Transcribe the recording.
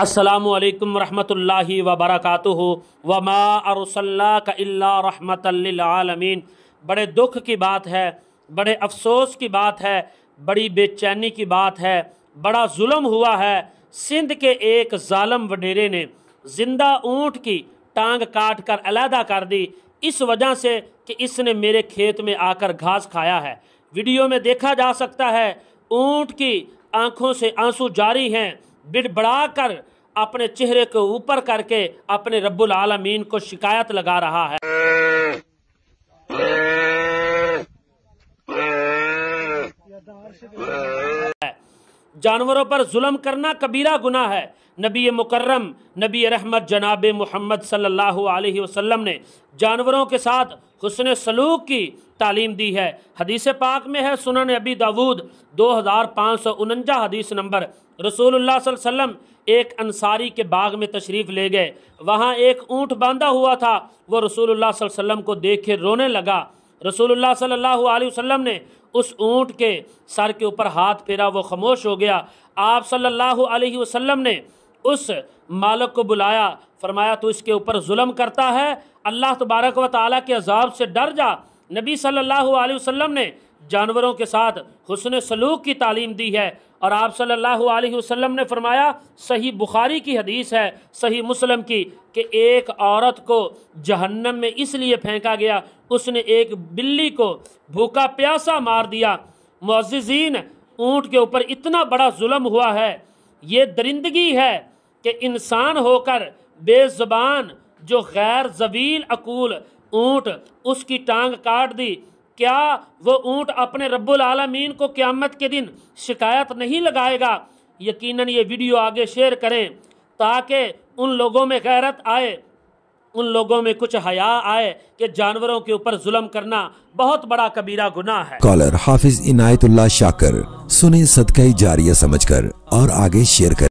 السلام علیکم ورحمۃ رحمۃ اللہ وبرکاتہ وما ارسل اللہ کا اللہ رحمۃ للعالمین بڑے دکھ کی بات ہے بڑے افسوس کی بات ہے بڑی بے چینی کی بات ہے بڑا ظلم ہوا ہے سندھ کے ایک ظالم وڈیرے نے زندہ اونٹ کی ٹانگ کاٹ کر علیحدہ کر دی اس وجہ سے کہ اس نے میرے کھیت میں آ کر گھاس کھایا ہے ویڈیو میں دیکھا جا سکتا ہے اونٹ کی آنکھوں سے آنسو جاری ہیں بڑبڑا کر اپنے چہرے کو اوپر کر کے اپنے رب العالمین کو شکایت لگا رہا ہے جانوروں پر ظلم کرنا کبیرہ گناہ ہے نبی مکرم نبی رحمت جناب محمد صلی اللہ علیہ وسلم نے جانوروں کے ساتھ حسن سلوک کی تعلیم دی ہے حدیث پاک میں ہے سنن ابی داود دو ہزار پانچ سو اننجا حدیث نمبر رسول اللہ صلی اللہ علیہ وسلم ایک انصاری کے باغ میں تشریف لے گئے وہاں ایک اونٹ باندھا ہوا تھا وہ رسول اللہ صلی اللہ علیہ وسلم کو دیکھ کے رونے لگا رسول اللہ صلی اللہ علیہ وسلم نے اس اونٹ کے سر کے اوپر ہاتھ پھیرا وہ خاموش ہو گیا آپ صلی اللہ علیہ وسلم نے اس مالک کو بلایا فرمایا تو اس کے اوپر ظلم کرتا ہے اللہ تبارک و تعالیٰ کے عذاب سے ڈر جا نبی صلی اللہ علیہ وسلم نے جانوروں کے ساتھ حسن سلوک کی تعلیم دی ہے اور آپ صلی اللہ علیہ وسلم نے فرمایا صحیح بخاری کی حدیث ہے صحیح مسلم کی کہ ایک عورت کو جہنم میں اس لیے پھینکا گیا اس نے ایک بلی کو بھوکا پیاسا مار دیا معززین اونٹ کے اوپر اتنا بڑا ظلم ہوا ہے یہ درندگی ہے کہ انسان ہو کر بے زبان جو غیر زویل عقول اونٹ اس کی ٹانگ کاٹ دی کیا وہ اونٹ اپنے رب العالمین کو قیامت کے دن شکایت نہیں لگائے گا یقیناً یہ ویڈیو آگے شیئر کریں تاکہ ان لوگوں میں غیرت آئے ان لوگوں میں کچھ حیا آئے کہ جانوروں کے اوپر ظلم کرنا بہت بڑا کبیرہ گناہ ہے کالر حافظ عنایت اللہ شاکر سنیں صدقہ جاریہ سمجھ کر اور آگے شیئر کریں